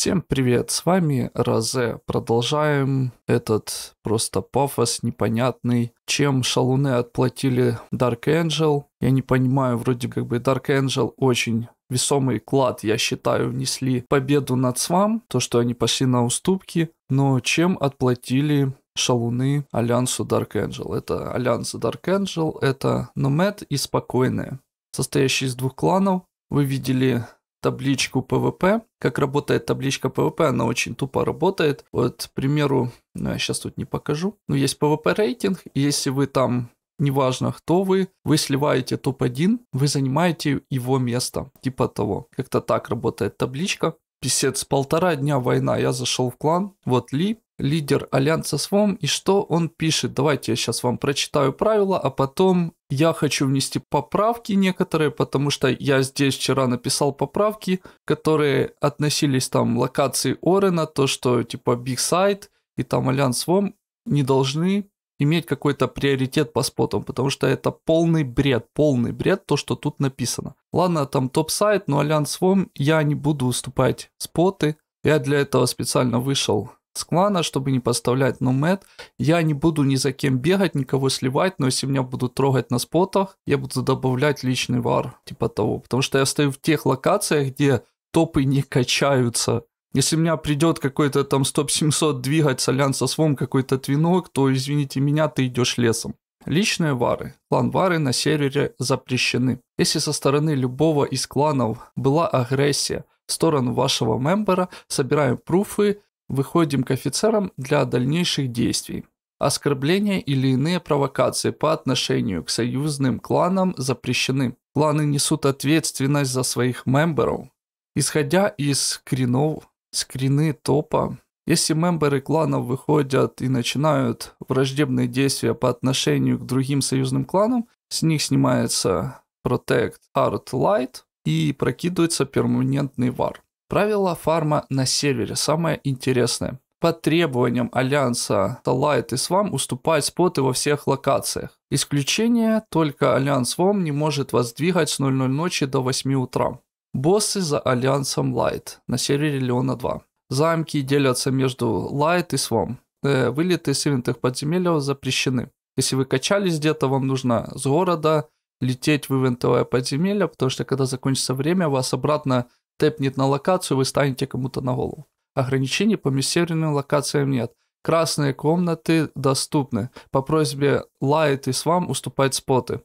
Всем привет, с вами Розе. Продолжаем этот просто пафос непонятный. Чем шалуны отплатили Dark Angel? Я не понимаю, вроде как бы Dark Angel очень весомый клад, я считаю, внесли победу над СВАМ, то, что они пошли на уступки, но чем отплатили шалуны Альянсу Dark Angel? Это Альянс Dark Angel, это Номед и Спокойные, состоящий из двух кланов. Вы видели табличку PvP. Как работает табличка PvP, она очень тупо работает. Вот, к примеру, ну, я сейчас тут не покажу, но ну, есть PvP рейтинг, и если вы там неважно кто вы, вы сливаете топ-1, вы занимаете его место, типа того. Как-то так работает табличка. Писец, полтора дня война, я зашел в клан, вот Ли, лидер Альянса с ВОМ, и что он пишет? Давайте я сейчас вам прочитаю правила, а потом я хочу внести поправки некоторые, потому что я здесь вчера написал поправки, которые относились там локации Орена, то, что типа Big Side и там Альянс Вом не должны иметь какой-то приоритет по спотам, потому что это полный бред, полный бред то, что тут написано. Ладно, там топ-сайт, но Альянс Вом я не буду уступать споты. Я для этого специально вышел с клана, чтобы не поставлять номет. Я не буду ни за кем бегать, никого сливать, но если меня будут трогать на спотах, я буду добавлять личный вар, типа того. Потому что я стою в тех локациях, где топы не качаются. Если меня придет какой-то там стоп-700 двигать с Альянса Свом какой-то твинок, то, извините меня, ты идешь лесом. Личные вары, клан-вары на сервере запрещены. Если со стороны любого из кланов была агрессия в сторону вашего мембера, собираем пруфы Выходим к офицерам для дальнейших действий. Оскорбления или иные провокации по отношению к союзным кланам запрещены. Кланы несут ответственность за своих мемберов. Исходя из скринов, скрины топа, если мемберы кланов выходят и начинают враждебные действия по отношению к другим союзным кланам, с них снимается Protect Hard Light и прокидывается перманентный вар. Правила фарма на сервере самое интересное. По требованиям Альянса Талайт и Свам уступают споты во всех локациях. Исключение только Альянс Вом не может вас двигать с 00 ночи до 8 утра. Боссы за Альянсом Лайт на сервере Леона 2. Замки делятся между Лайт и Свом. Э, вылеты с ивентных подземелья запрещены. Если вы качались где-то, вам нужно с города лететь в ивентовое подземелье, потому что когда закончится время, вас обратно тэпнет на локацию, вы станете кому-то на голову. Ограничений по миссерным локациям нет. Красные комнаты доступны. По просьбе Light и Swam уступать споты.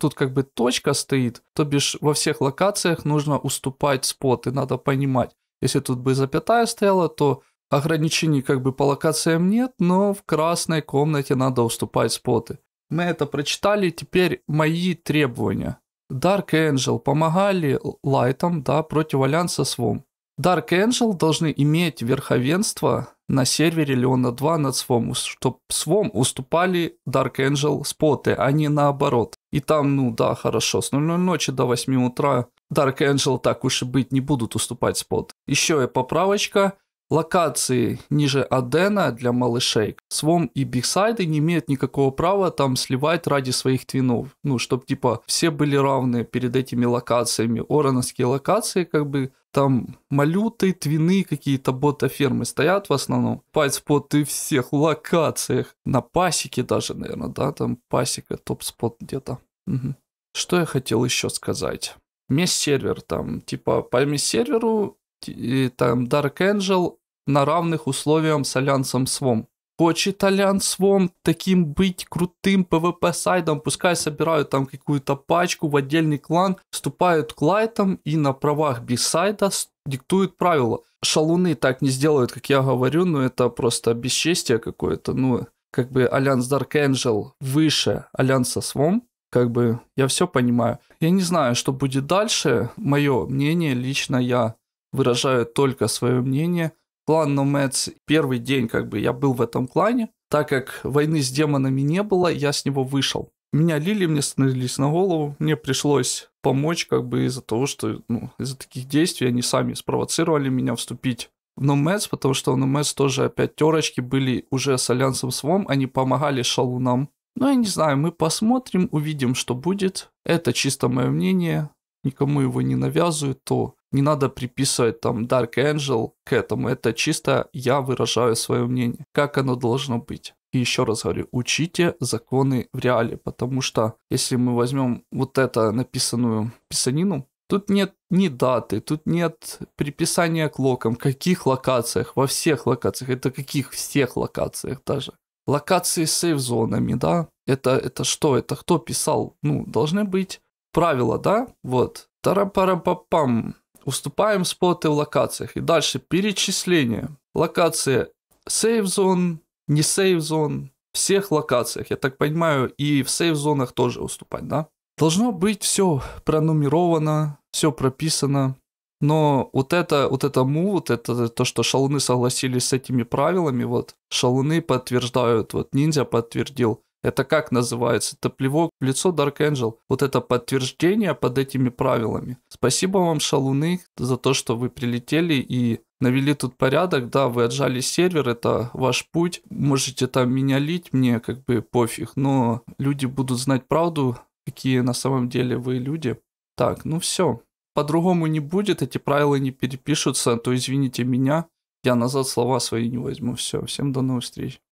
Тут как бы точка стоит, то бишь во всех локациях нужно уступать споты, надо понимать. Если тут бы запятая стояла, то ограничений как бы по локациям нет, но в красной комнате надо уступать споты. Мы это прочитали, теперь мои требования. Dark Angel помогали Лайтам да, против Альянса Свом. ВОМ. Dark Angel должны иметь верховенство на сервере Леона 2 над СВОМ, чтобы СВОМ уступали Dark Angel споты, а не наоборот. И там, ну да, хорошо, с 0 ночи до 8 утра Dark Angel так уж и быть не будут уступать спот. Еще и поправочка – Локации ниже Адена для малышей Свом и Бигсайды не имеют никакого права там сливать ради своих твинов. Ну, чтобы типа все были равны перед этими локациями. Ороновские локации как бы там малюты, твины, какие-то бота-фермы стоят в основном. Пайт-спот и всех локациях. На пасеке даже, наверное, да? Там пасека, топ-спот где-то. Угу. Что я хотел еще сказать? Месс-сервер там, типа по месс-серверу Э, там Dark Angel на равных условиях с Альянсом Свом. Хочет Альянс Свом таким быть крутым ПВП сайдом, пускай собирают там какую-то пачку в отдельный клан, вступают к лайтам и на правах бисайда диктуют правила. Шалуны так не сделают, как я говорю, но это просто бесчестие какое-то. Ну, как бы Альянс Dark Angel выше Альянса Свом, как бы я все понимаю. Я не знаю, что будет дальше. Мое мнение лично я выражаю только свое мнение. Клан Номец, первый день как бы я был в этом клане, так как войны с демонами не было, я с него вышел. Меня лили, мне становились на голову, мне пришлось помочь как бы из-за того, что ну, из-за таких действий они сами спровоцировали меня вступить в Номец, потому что в Номец тоже опять терочки были уже с Альянсом Свом, они помогали шалунам. Ну я не знаю, мы посмотрим, увидим, что будет. Это чисто мое мнение, никому его не навязываю, то не надо приписывать там Dark Angel к этому. Это чисто я выражаю свое мнение, как оно должно быть. И еще раз говорю, учите законы в реале, потому что если мы возьмем вот это написанную писанину, Тут нет ни даты, тут нет приписания к локам, каких локациях, во всех локациях, это каких всех локациях даже. Локации с сейф-зонами, да, это, это что, это кто писал? Ну, должны быть правила, да, вот. Тарапарапапам уступаем споты в локациях. И дальше перечисление. Локация Save Zone, не Save Zone, всех локациях. Я так понимаю, и в Save зонах тоже уступать, да? Должно быть все пронумеровано, все прописано. Но вот это, вот это му, вот это то, что шалуны согласились с этими правилами, вот шалуны подтверждают, вот ниндзя подтвердил, это как называется? Это плевок в лицо Dark Angel. Вот это подтверждение под этими правилами. Спасибо вам, шалуны, за то, что вы прилетели и навели тут порядок, да, вы отжали сервер, это ваш путь, можете там меня лить, мне как бы пофиг, но люди будут знать правду, какие на самом деле вы люди. Так, ну все, по-другому не будет, эти правила не перепишутся, а то извините меня, я назад слова свои не возьму, все, всем до новых встреч.